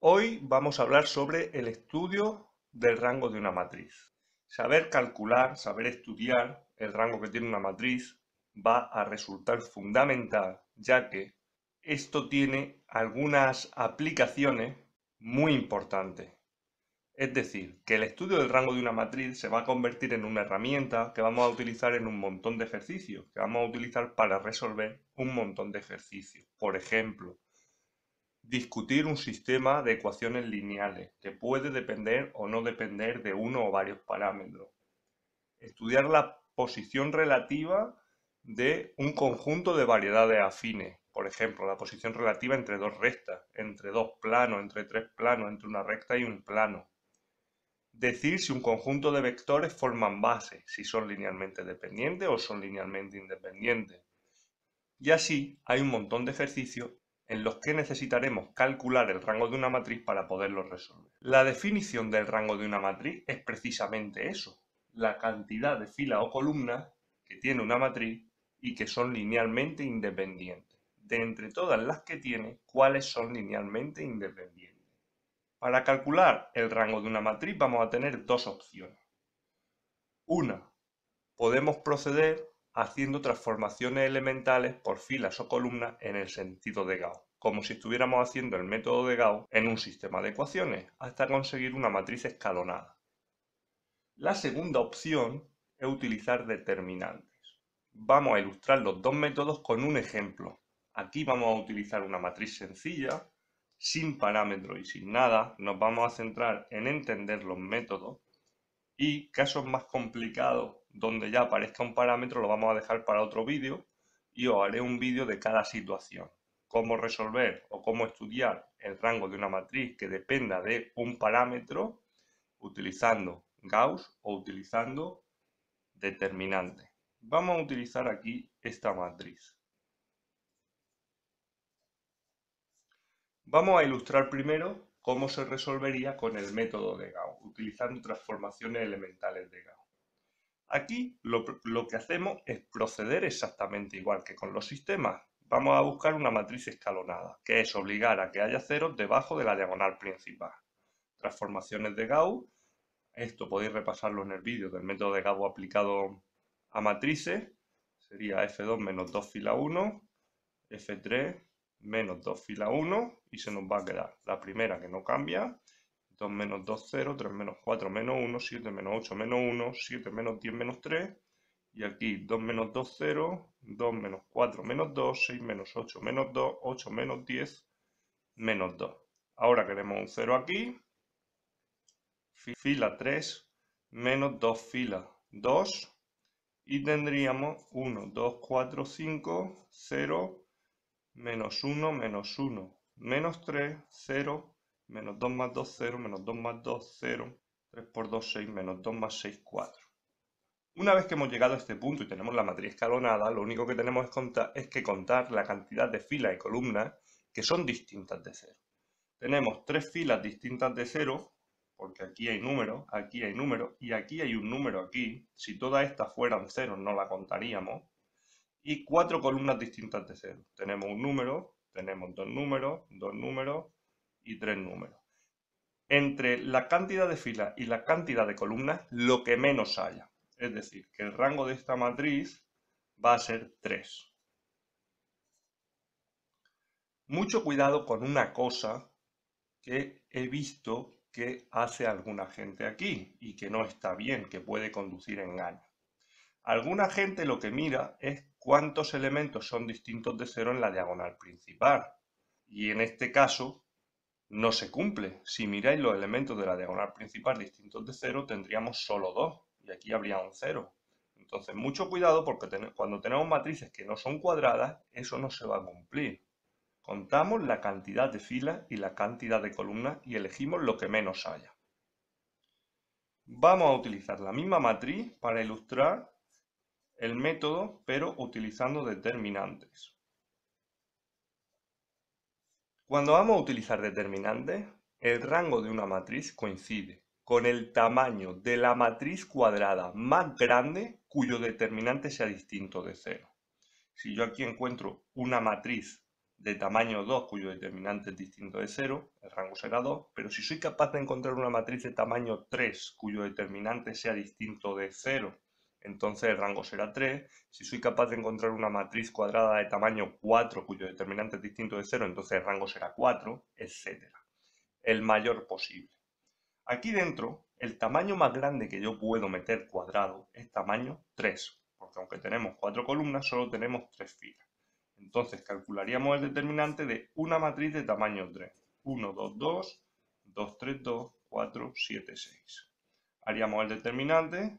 Hoy vamos a hablar sobre el estudio del rango de una matriz. Saber calcular, saber estudiar el rango que tiene una matriz va a resultar fundamental ya que esto tiene algunas aplicaciones muy importantes. Es decir, que el estudio del rango de una matriz se va a convertir en una herramienta que vamos a utilizar en un montón de ejercicios, que vamos a utilizar para resolver un montón de ejercicios. Por ejemplo, discutir un sistema de ecuaciones lineales que puede depender o no depender de uno o varios parámetros. Estudiar la posición relativa de un conjunto de variedades afines. Por ejemplo, la posición relativa entre dos rectas, entre dos planos, entre tres planos, entre una recta y un plano. Decir si un conjunto de vectores forman base, si son linealmente dependientes o son linealmente independientes. Y así hay un montón de ejercicios en los que necesitaremos calcular el rango de una matriz para poderlo resolver. La definición del rango de una matriz es precisamente eso, la cantidad de filas o columnas que tiene una matriz y que son linealmente independientes. De entre todas las que tiene, ¿cuáles son linealmente independientes? Para calcular el rango de una matriz vamos a tener dos opciones. Una, podemos proceder haciendo transformaciones elementales por filas o columnas en el sentido de Gauss, como si estuviéramos haciendo el método de Gauss en un sistema de ecuaciones, hasta conseguir una matriz escalonada. La segunda opción es utilizar determinantes. Vamos a ilustrar los dos métodos con un ejemplo. Aquí vamos a utilizar una matriz sencilla, sin parámetros y sin nada. Nos vamos a centrar en entender los métodos y casos más complicados donde ya aparezca un parámetro lo vamos a dejar para otro vídeo y os haré un vídeo de cada situación. Cómo resolver o cómo estudiar el rango de una matriz que dependa de un parámetro utilizando Gauss o utilizando determinante. Vamos a utilizar aquí esta matriz. Vamos a ilustrar primero cómo se resolvería con el método de Gauss, utilizando transformaciones elementales de Gauss. Aquí lo, que hacemos es proceder exactamente igual que con los sistemas. Vamos a buscar una matriz escalonada, que es obligar a que haya ceros debajo de la diagonal principal. Transformaciones de Gauss, esto podéis repasarlo en el vídeo del método de Gauss aplicado a matrices, sería F2 menos 2 fila 1, F3 menos 2 fila 1 y se nos va a quedar la primera que no cambia 2 menos 2, 0, 3 menos 4, menos 1, 7 menos 8, menos 1, 7 menos 10, menos 3. Y aquí 2 menos 2, 0, 2 menos 4, menos 2, 6 menos 8, menos 2, 8 menos 10, menos 2. Ahora queremos un 0 aquí. Fila 3, menos 2 fila 2. Y tendríamos 1, 2, 4, 5, 0, menos 1, menos 1, menos 3, 0, menos 2 más 2, 0, menos 2 más 2, 0, 3 por 2, 6, menos 2 más 6, 4. Una vez que hemos llegado a este punto y tenemos la matriz escalonada, lo único que tenemos es, contar, es que contar la cantidad de filas y columnas que son distintas de 0. Tenemos 3 filas distintas de 0, porque aquí hay números, aquí hay números y aquí hay un número aquí. Si todas estas fueran 0 no la contaríamos. Y 4 columnas distintas de 0. Tenemos un número, tenemos dos números, dos números, y tres números. Entre la cantidad de filas y la cantidad de columnas, lo que menos haya. Es decir, que el rango de esta matriz va a ser 3. Mucho cuidado con una cosa que he visto que hace alguna gente aquí y que no está bien, que puede conducir a engaño. Alguna gente lo que mira es cuántos elementos son distintos de cero en la diagonal principal. Y en este caso, no se cumple. Si miráis los elementos de la diagonal principal distintos de 0, tendríamos solo 2 y aquí habría un 0. Entonces, mucho cuidado porque cuando tenemos matrices que no son cuadradas, eso no se va a cumplir. Contamos la cantidad de filas y la cantidad de columnas y elegimos lo que menos haya. Vamos a utilizar la misma matriz para ilustrar el método, pero utilizando determinantes. Cuando vamos a utilizar determinantes, el rango de una matriz coincide con el tamaño de la matriz cuadrada más grande cuyo determinante sea distinto de 0. Si yo aquí encuentro una matriz de tamaño 2 cuyo determinante es distinto de 0, el rango será 2, pero si soy capaz de encontrar una matriz de tamaño 3 cuyo determinante sea distinto de 0 entonces el rango será 3. Si soy capaz de encontrar una matriz cuadrada de tamaño 4 cuyo determinante es distinto de 0, entonces el rango será 4, etc. El mayor posible. Aquí dentro, el tamaño más grande que yo puedo meter cuadrado es tamaño 3, porque aunque tenemos 4 columnas, solo tenemos 3 filas. Entonces calcularíamos el determinante de una matriz de tamaño 3. 1, 2, 2, 2, 3, 2, 4, 7, 6. Haríamos el determinante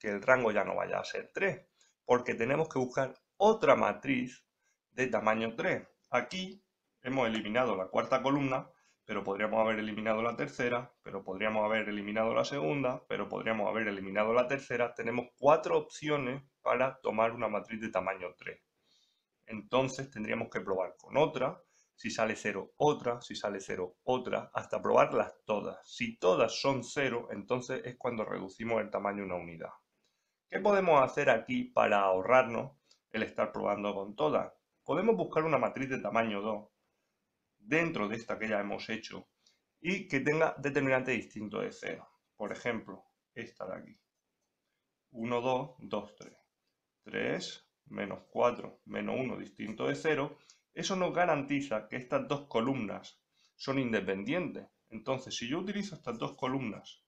que el rango ya no vaya a ser 3, porque tenemos que buscar otra matriz de tamaño 3. Aquí hemos eliminado la cuarta columna, pero podríamos haber eliminado la tercera, pero podríamos haber eliminado la segunda, pero podríamos haber eliminado la tercera. Tenemos cuatro opciones para tomar una matriz de tamaño 3. Entonces tendríamos que probar con otra, si sale 0, otra, si sale 0, otra, hasta probarlas todas. Si todas son 0, entonces es cuando reducimos el tamaño una unidad. ¿Qué podemos hacer aquí para ahorrarnos el estar probando con todas? Podemos buscar una matriz de tamaño 2 dentro de esta que ya hemos hecho y que tenga determinante distinto de 0. Por ejemplo, esta de aquí. 1, 2, 2, 3. 3, menos 4, menos 1 distinto de 0. Eso nos garantiza que estas dos columnas son independientes. Entonces, si yo utilizo estas dos columnas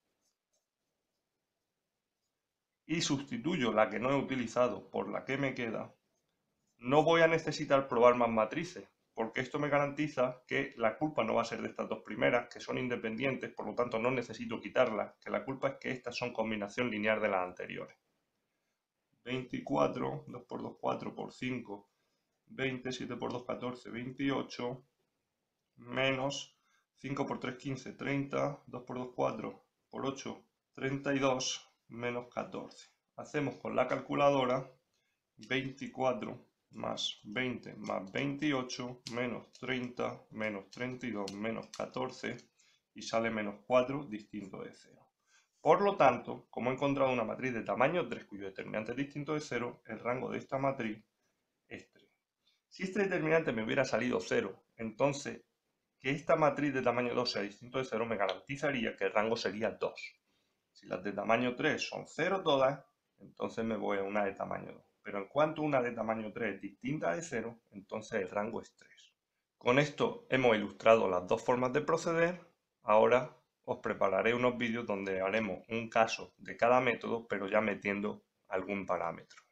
y sustituyo la que no he utilizado por la que me queda, no voy a necesitar probar más matrices, porque esto me garantiza que la culpa no va a ser de estas dos primeras, que son independientes, por lo tanto no necesito quitarlas, que la culpa es que estas son combinación lineal de las anteriores. 24, 2 por 2, 4 por 5, 20, 7 por 2, 14, 28, menos 5 por 3, 15, 30, 2 por 2, 4 por 8, 32, menos 14. Hacemos con la calculadora 24 más 20 más 28 menos 30 menos 32 menos 14 y sale menos 4 distinto de 0. Por lo tanto, como he encontrado una matriz de tamaño 3 cuyo determinante es distinto de 0, el rango de esta matriz es 3. Si este determinante me hubiera salido 0, entonces que esta matriz de tamaño 2 sea distinto de 0 me garantizaría que el rango sería 2. Si las de tamaño 3 son 0 todas, entonces me voy a una de tamaño 2. Pero en cuanto una de tamaño 3 es distinta de 0, entonces el rango es 3. Con esto hemos ilustrado las dos formas de proceder. Ahora os prepararé unos vídeos donde haremos un caso de cada método, pero ya metiendo algún parámetro.